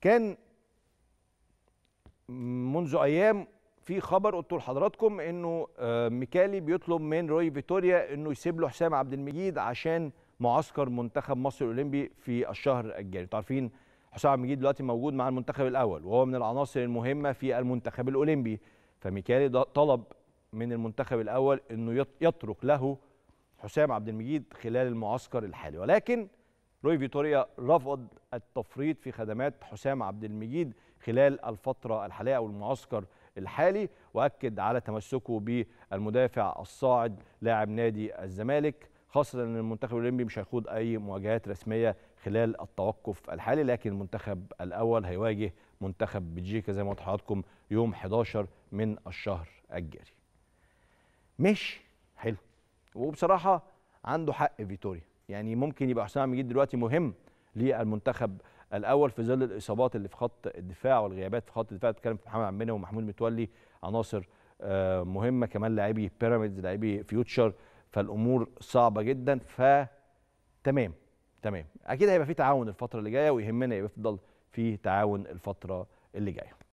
كان منذ ايام في خبر قلت لحضراتكم انه آه، ميكالي بيطلب من روي فيتوريا انه يسيب له حسام عبد المجيد عشان معسكر منتخب مصر الاولمبي في الشهر الجاري انتوا عارفين حسام عبد المجيد دلوقتي موجود مع المنتخب الاول وهو من العناصر المهمه في المنتخب الاولمبي فميكالي طلب من المنتخب الاول انه يترك له حسام عبد المجيد خلال المعسكر الحالي ولكن روي فيتوريا رفض التفريط في خدمات حسام عبد المجيد خلال الفترة الحالية أو المعسكر الحالي وأكد على تمسكه بالمدافع الصاعد لاعب نادي الزمالك خاصة أن المنتخب الأولمبي مش هيخوض أي مواجهات رسمية خلال التوقف الحالي لكن المنتخب الأول هيواجه منتخب بلجيكا زي ما قلت حضراتكم يوم 11 من الشهر الجاري. مش حلو وبصراحة عنده حق فيتوريا يعني ممكن يبقى حسام مجيد دلوقتي مهم للمنتخب الاول في ظل الاصابات اللي في خط الدفاع والغيابات في خط الدفاع اتكلم في محمد عمنا ومحمود متولي عناصر آه، مهمه كمان لاعبي بيراميدز لاعبي فيوتشر فالامور صعبه جدا ف تمام تمام اكيد هيبقى في تعاون الفتره اللي جايه ويهمنا يفضل في تعاون الفتره اللي جايه